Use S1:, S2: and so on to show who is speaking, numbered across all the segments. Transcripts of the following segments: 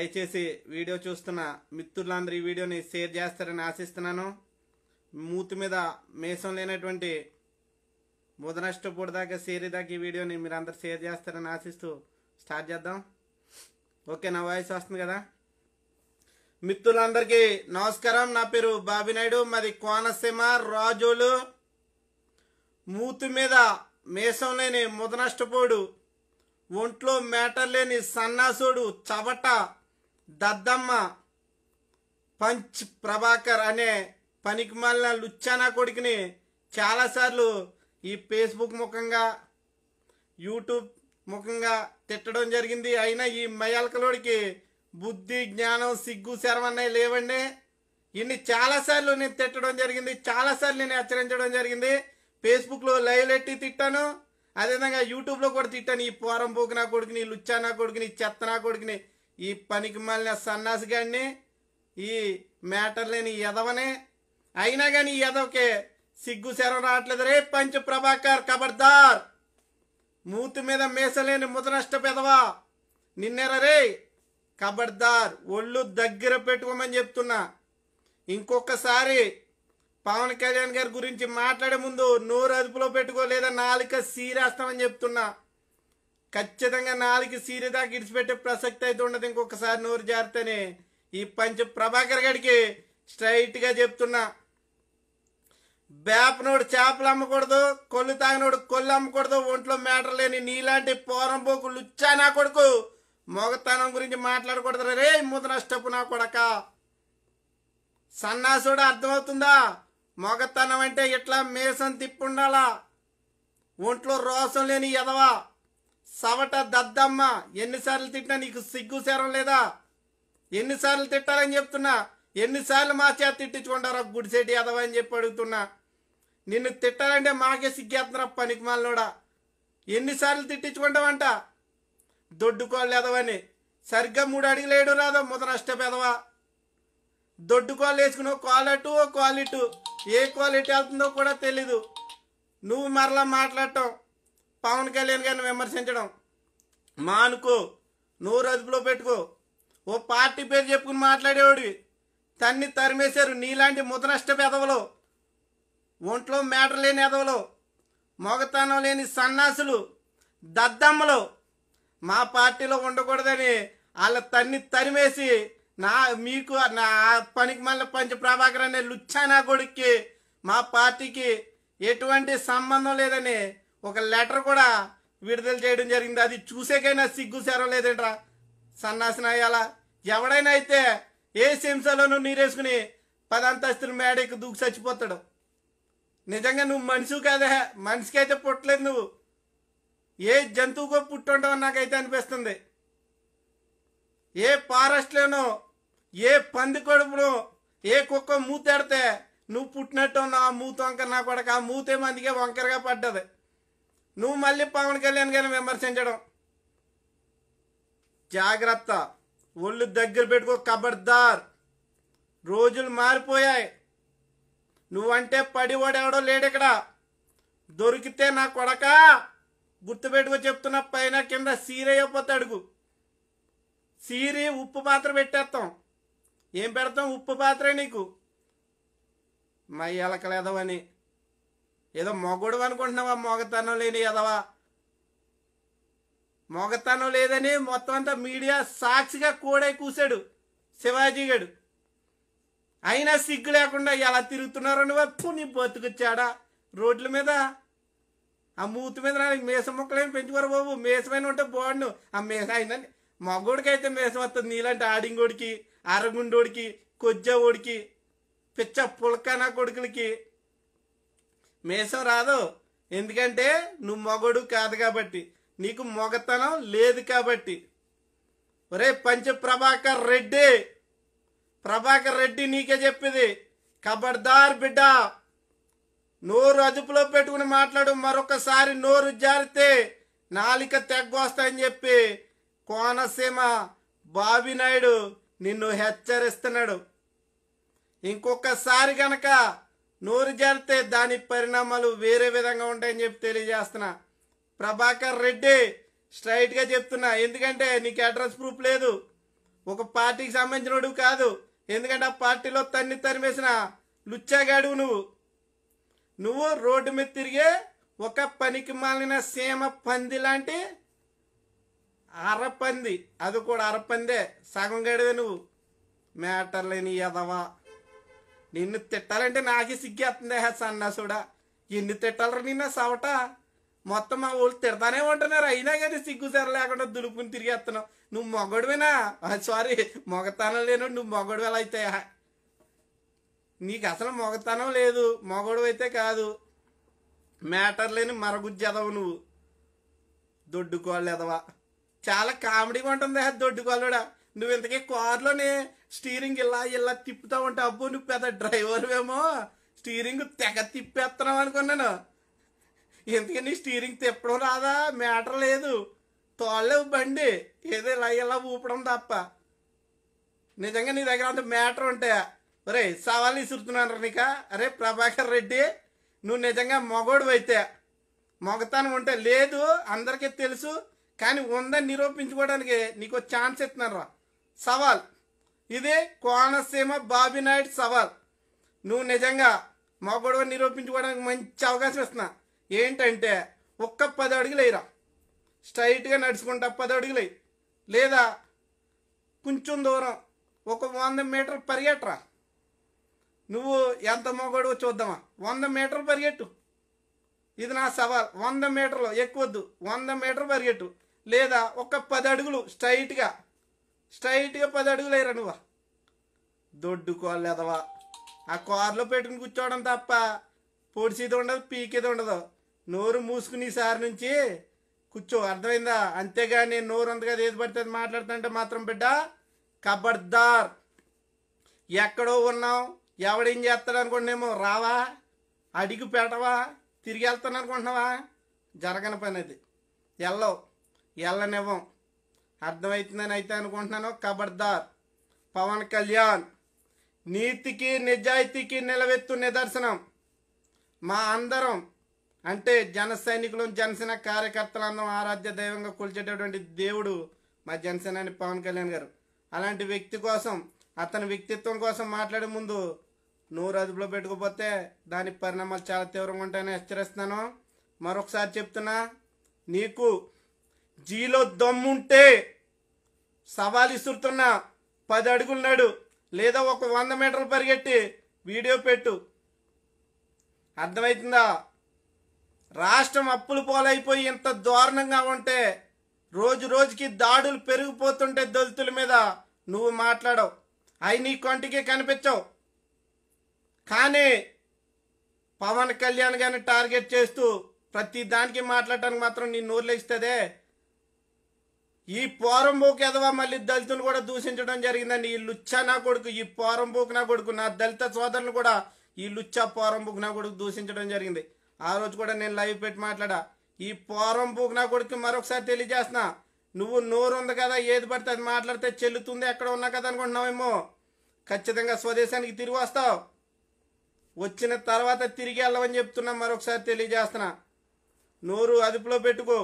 S1: దయచేసి వీడియో చూస్తున్న మిత్రులందరూ ఈ వీడియోని షేర్ చేస్తారని ఆశిస్తున్నాను మూతి మీద మేషం లేనటువంటి ముదనష్టపూడి దాకా సేరి దాకా ఈ వీడియోని మీరు అందరు షేర్ చేస్తారని ఆశిస్తూ స్టార్ట్ చేద్దాం ఓకే నా వాయిస్ వస్తుంది కదా మిత్రులందరికీ నమస్కారం నా పేరు బాబినాయుడు మాది కోనసీమ రాజోలు మూతి మీద మేషం లేని ముదనష్టపోడు ఒంట్లో మేటర్ లేని సన్నాసుడు చవట దద్దమ్మ పంచ్ ప్రభాకర్ అనే పనికిమాలిన లుచ్చానా కొడుకుని చాలాసార్లు ఈ ఫేస్బుక్ ముఖంగా యూట్యూబ్ ముఖంగా తిట్టడం జరిగింది అయినా ఈ మయాలకలోడికి బుద్ధి జ్ఞానం సిగ్గు శరవన్నీ లేవండి ఇన్ని చాలాసార్లు నేను తిట్టడం జరిగింది చాలాసార్లు నేను హెచ్చరించడం జరిగింది ఫేస్బుక్లో లైవ్ లెట్టి తిట్టాను అదేవిధంగా యూట్యూబ్లో కూడా తిట్టాను ఈ పోరం పోకు నా కొడుకుని లుచ్చా నా కొడుకుని చెత్త నా కొడుకుని ఈ పనికి మళ్ళిన గారిని ఈ మ్యాటర్ లేని ఎదవనే అయినా కానీ ఎదవకే సిగ్గు శరం రావట్లేదు రే పంచ ప్రభాకర్ కబర్దార్ మూతి మీద మేసలేని ముదనష్ట పెదవా నిన్నెరా రే కబర్దార్ ఒళ్ళు దగ్గర పెట్టుకోమని చెప్తున్నా ఇంకొకసారి పవన్ కళ్యాణ్ గారి గురించి మాట్లాడే ముందు నోరు అదుపులో పెట్టుకోలేదా నాలుక సీరేస్తామని చెప్తున్నా ఖచ్చితంగా నాలుగు దాకా ఇడిచిపెట్టే ప్రసక్తి అయితే ఉండదు ఇంకొకసారి నోరు జారితేనే ఈ పంచ ప్రభాకర్ గడికి స్ట్రైట్గా చెప్తున్నా బేపనోడు చేపలు అమ్మకూడదు కొల్లు తాగినోడు కొల్లు అమ్మకూడదు ఒంట్లో మేటర్ లేని నీలాంటి పోకు లుచ్చా నా కొడుకు మొగతనం గురించి మాట్లాడకూడదు రే ముద నష్టపు నా కొడక సన్నాసుడు అర్థమవుతుందా మొగతనం అంటే ఇట్లా మేసం తిప్పుండాలా ఒంట్లో రోసం లేని ఎదవా సవట దద్దమ్మ ఎన్నిసార్లు తిట్టినా నీకు సిగ్గు సేరం లేదా ఎన్నిసార్లు తిట్టాలని చెప్తున్నా ఎన్నిసార్లు మా చేత తిట్టించుకుంటారా గుడిసేటి యాదవ్ అని చెప్పి అడుగుతున్నా నిన్ను తిట్టాలంటే మాకే సిగ్గేస్తున్నారా పనికి మాలనోడా ఎన్నిసార్లు తిట్టించుకుంటావంట దొడ్డుకోళ్ళు ఎదవని సరిగ్గా మూడు అడిగలేడు రాదా ముద పెదవా దొడ్డు వేసుకున్న వేసుకుని క్వాలిటీ ఓ క్వాలిటీ ఏ క్వాలిటీ వెళ్తుందో కూడా తెలీదు నువ్వు మరలా మాట్లాడటం పవన్ కళ్యాణ్ గారిని విమర్శించడం మానుకో నోరు అదుపులో పెట్టుకో ఓ పార్టీ పేరు చెప్పుకుని మాట్లాడేవాడివి తన్ని తరిమేశారు నీలాంటి ముదనష్ట పెదవులు ఒంట్లో మేటర్ లేని ఎదవలు మొగతనం లేని సన్నాసులు దద్దమ్మలు మా పార్టీలో ఉండకూడదని వాళ్ళ తన్ని తరిమేసి నా మీకు నా పనికి మళ్ళీ పంచ ప్రభాకర్ అనే లుచ్చానా కొడుక్కి మా పార్టీకి ఎటువంటి సంబంధం లేదని ఒక లెటర్ కూడా విడుదల చేయడం జరిగింది అది చూసేకైనా సేరం లేదేంట్రా సన్నాసిన అయ్యాలా ఎవడైనా అయితే ఏ సింసలోనూ నీరేసుకుని పదంతస్తులు మేడకి దూకి చచ్చిపోతాడు నిజంగా నువ్వు మనిషి కాదే మనిషికి అయితే పుట్టలేదు నువ్వు ఏ జంతువుకో పుట్టుంటావు నాకైతే అనిపిస్తుంది ఏ ఫారెస్ట్లోనో ఏ పంది కొడుపును ఏ కుక్క మూతెడితే నువ్వు పుట్టినట్టు నా మూత వంకర నా కొడక ఆ మూతే మందికే వంకరగా పడ్డది నువ్వు మళ్ళీ పవన్ కళ్యాణ్ గారిని విమర్శించడం జాగ్రత్త ఒళ్ళు దగ్గర పెట్టుకో కబడ్దార్ రోజులు మారిపోయాయి నువ్వంటే పడివాడెవడో లేడిక్కడ దొరికితే నా కొడక గుర్తుపెట్టుకో చెప్తున్న పైన కింద సీరయ్యపోతే అడుగు సీరి ఉప్పు పాత్ర పెట్టేస్తాం ఏం పెడతాం ఉప్పు పాత్రే నీకు మై ఎలకలేదవని ఏదో మొగుడు అనుకుంటున్నావా మొగతనం లేని ఎదవా మొగతనం లేదని మొత్తం అంతా మీడియా సాక్షిగా కూడై కూశాడు శివాజీగాడు అయినా సిగ్గు లేకుండా ఎలా తిరుగుతున్నారో నువ్వు నీ బతుకొచ్చాడా రోడ్ల మీద ఆ మూతి మీద నాకు మేసం ముక్కలేమి పెంచుకోరు బాబు మేసమైన ఉంటే బాగుండు ఆ అయిందని అయినా మగోడికైతే మేసం వస్తుంది నీలాంటి ఆడింగోడికి అరగుండోడికి ఓడికి పిచ్చ పులకన కొడుకులకి మేషం రాదు ఎందుకంటే నువ్వు మొగడు కాదు కాబట్టి నీకు మొగతనం లేదు కాబట్టి ఒరే పంచ ప్రభాకర్ రెడ్డి ప్రభాకర్ రెడ్డి నీకే చెప్పింది కబర్దార్ బిడ్డ నోరు అదుపులో పెట్టుకుని మాట్లాడు మరొకసారి నోరు జారితే నాలిక తెగ్గొస్తాయని చెప్పి కోనసీమ బాబినాయుడు నిన్ను హెచ్చరిస్తున్నాడు ఇంకొకసారి గనక నూరు జరితే దాని పరిణామాలు వేరే విధంగా ఉంటాయని చెప్పి తెలియజేస్తున్నా ప్రభాకర్ రెడ్డి స్ట్రైట్గా చెప్తున్నా ఎందుకంటే నీకు అడ్రస్ ప్రూఫ్ లేదు ఒక పార్టీకి సంబంధించినోడు కాదు ఎందుకంటే ఆ పార్టీలో తన్ని తరిమేసిన లుచ్చాగాడు నువ్వు నువ్వు రోడ్డు మీద తిరిగే ఒక పనికి మాలిన సీమ పంది లాంటి అరపంది అది కూడా అరపందే సగం గడివే నువ్వు మ్యాటర్ లేని ఎదవా నిన్ను తిట్టాలంటే నాకే సిగ్గేస్తుంది హే చూడా ఎన్ని తిట్టాలరా నిన్న సవట మొత్తం మా ఊళ్ళు తిడతానే ఉంటున్నారు అయినా కానీ సిగ్గుసార లేకుండా దులుపుని తిరిగేస్తున్నావు నువ్వు మొగడువేనా సారీ మొగతనం లేను నువ్వు మొగడు ఎలా అయితే నీకు అసలు మొగతనం లేదు మొగడు అయితే కాదు మ్యాటర్ లేని మరగుజ్జి ఎదవు నువ్వు దొడ్డుకోళ్ళు ఎదవా చాలా కామెడీగా ఉంటుంది దొడ్డుకోళ్ళుడా నువ్వు ఇంతకీ కారులోనే స్టీరింగ్ ఇలా ఇలా తిప్పుతా ఉంటే అబ్బో నువ్వు పెద్ద ఏమో స్టీరింగ్ తెగ తిప్పేస్తున్నావు అనుకున్నాను ఎందుకని స్టీరింగ్ తిప్పడం రాదా మ్యాటర్ లేదు తోళ్ళవు బండి ఏదో ఇలా ఇలా ఊపడం తప్ప నిజంగా నీ దగ్గర అంత మ్యాటర్ ఉంటే ఒరే సవాల్ ఇసురుతున్నాను నీక అరే ప్రభాకర్ రెడ్డి నువ్వు నిజంగా మొగోడు అయితే మొగతానం ఉంటే లేదు అందరికీ తెలుసు కానీ ఉందని నిరూపించుకోవడానికి నీకు ఛాన్స్ ఇస్తున్నారా సవాల్ ఇదే కోనసీమ బాబీనాయుడు సవాల్ నువ్వు నిజంగా మా గొడవ నిరూపించుకోవడానికి మంచి అవకాశం ఇస్తున్నా ఏంటంటే ఒక్క పది అడుగులు అయిరా స్ట్రైట్గా నడుచుకుంటా పది అడుగులు లేదా కొంచెం దూరం ఒక వంద మీటర్ పరిగెట్టరా నువ్వు ఎంత మొగడో చూద్దామా వంద మీటర్లు పరిగెట్టు ఇది నా సవాల్ వంద మీటర్లు ఎక్కువద్దు వంద మీటర్ పరిగెట్టు లేదా ఒక పది అడుగులు స్ట్రైట్గా స్ట్రైట్గా పది అడుగులు అయ్యరా నువ్వు దొడ్డు కోళ్ళు ఎదవా ఆ కారులో పెట్టుకుని కూర్చోవడం తప్ప పొడిసేది ఉండదు పీకేది ఉండదు నోరు మూసుకుని సార్ నుంచి కూర్చో అర్థమైందా అంతేగాని నోరు అంతగా ఏది పడితే అది మాట్లాడుతుంటే మాత్రం బిడ్డ కబడ్దార్ ఎక్కడో ఉన్నాం ఎవడేం చేస్తాడు అనుకుంటున్నామో రావా అడిగి పెట్టవా తిరిగి వెళ్తాను అనుకుంటున్నావా జరగని పని అది వెళ్ళవు వెళ్ళనివ్వం అర్థమవుతుందని అయితే అనుకుంటున్నాను ఖబర్దార్ పవన్ కళ్యాణ్ నీతికి నిజాయితీకి నిలవెత్తు నిదర్శనం మా అందరం అంటే జన సైనికులు జనసేన కార్యకర్తలందరం ఆరాధ్య దైవంగా కొలిచేటటువంటి దేవుడు మా జనసేన అని పవన్ కళ్యాణ్ గారు అలాంటి వ్యక్తి కోసం అతని వ్యక్తిత్వం కోసం మాట్లాడే ముందు నూరు అదుపులో పెట్టుకుపోతే దాని పరిణామాలు చాలా తీవ్రంగా ఉంటాయని హెచ్చరిస్తున్నాను మరొకసారి చెప్తున్నా నీకు జీలో దమ్ముంటే సవాల్ ఇస్తున్న పది అడుగులున్నాడు లేదా ఒక వంద మీటర్లు పరిగెట్టి వీడియో పెట్టు అర్థమవుతుందా రాష్ట్రం అప్పులు పోలైపోయి ఇంత దారుణంగా ఉంటే రోజు రోజుకి దాడులు పెరిగిపోతుంటే దళితుల మీద నువ్వు మాట్లాడవు అవి నీ కొంటికే కనిపించవు కానీ పవన్ కళ్యాణ్ గారిని టార్గెట్ చేస్తూ ప్రతి దానికి మాట్లాడటానికి మాత్రం నీ నోరులేస్తుందే ఈ పోరంబోకు ఎదవా మళ్ళీ దళితులు కూడా దూషించడం జరిగిందండి ఈ లుచ్చా నా కొడుకు ఈ పోరంబోకు నా కొడుకు నా దళిత సోదరులు కూడా ఈ లుచ్చా పోరంబోకు నా కొడుకు దూషించడం జరిగింది ఆ రోజు కూడా నేను లైవ్ పెట్టి మాట్లాడా ఈ పోరంబోకు నా కొడుకు మరొకసారి తెలియజేస్తున్నా నువ్వు నోరు ఉంది కదా ఏది పడితే అది మాట్లాడితే చెల్లుతుంది ఎక్కడ ఉన్నా కదా అనుకుంటున్నావేమో ఖచ్చితంగా స్వదేశానికి తిరిగి వస్తావు వచ్చిన తర్వాత తిరిగి వెళ్ళవని చెప్తున్నా మరొకసారి తెలియజేస్తున్నా నోరు అదుపులో పెట్టుకో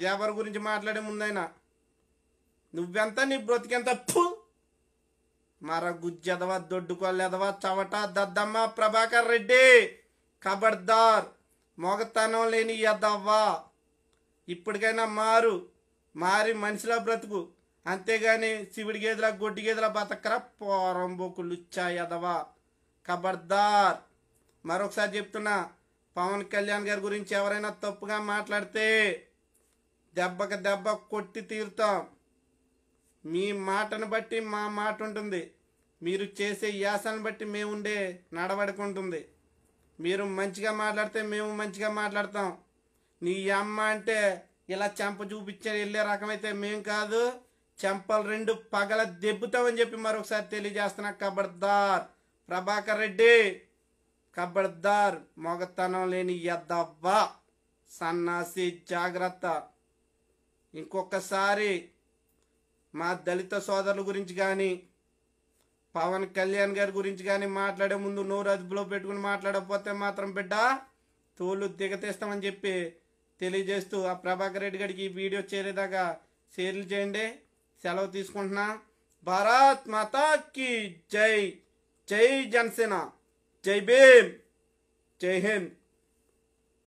S1: జాబర్ గురించి మాట్లాడే ముందైనా నువ్వెంత నీ బ్రతికెంత ఫు మర గుజ్జెదవ దొడ్డుకోలేదవ చవట దద్దమ్మ ప్రభాకర్ రెడ్డి కబడ్దార్ మొగతనం లేని ఎద్దవ్వా ఇప్పటికైనా మారు మారి మనిషిలా బ్రతుకు అంతేగాని శివుడి గేదెల గొడ్డి గేదెల బతకరా పోరం బొక్కులు ఎదవా కబడ్దార్ మరొకసారి చెప్తున్నా పవన్ కళ్యాణ్ గారి గురించి ఎవరైనా తప్పుగా మాట్లాడితే దెబ్బకి దెబ్బ కొట్టి తీరుతాం మీ మాటను బట్టి మా మాట ఉంటుంది మీరు చేసే యాసను బట్టి మేము ఉండే ఉంటుంది మీరు మంచిగా మాట్లాడితే మేము మంచిగా మాట్లాడతాం నీ అమ్మ అంటే ఇలా చెంప చూపించే వెళ్ళే రకమైతే మేము కాదు చెంపలు రెండు పగల దెబ్బుతామని చెప్పి మరొకసారి తెలియజేస్తున్నా కబడ్దార్ ప్రభాకర్ రెడ్డి కబడ్దార్ మొగతనం లేని ఎద్దబ్బా సన్నాసి జాగ్రత్త ఇంకొకసారి మా దళిత సోదరుల గురించి కానీ పవన్ కళ్యాణ్ గారి గురించి కానీ మాట్లాడే ముందు నోరు అదుపులో పెట్టుకుని మాట్లాడకపోతే మాత్రం బిడ్డ తోలు దిగతీస్తామని చెప్పి తెలియజేస్తూ ఆ ప్రభాకర్ రెడ్డి గారికి ఈ వీడియో చేరేదాకా షేర్లు చేయండి సెలవు తీసుకుంటున్నా భారత్ మాతాకి జై జై జనసేన జై భీమ్ జై హింద్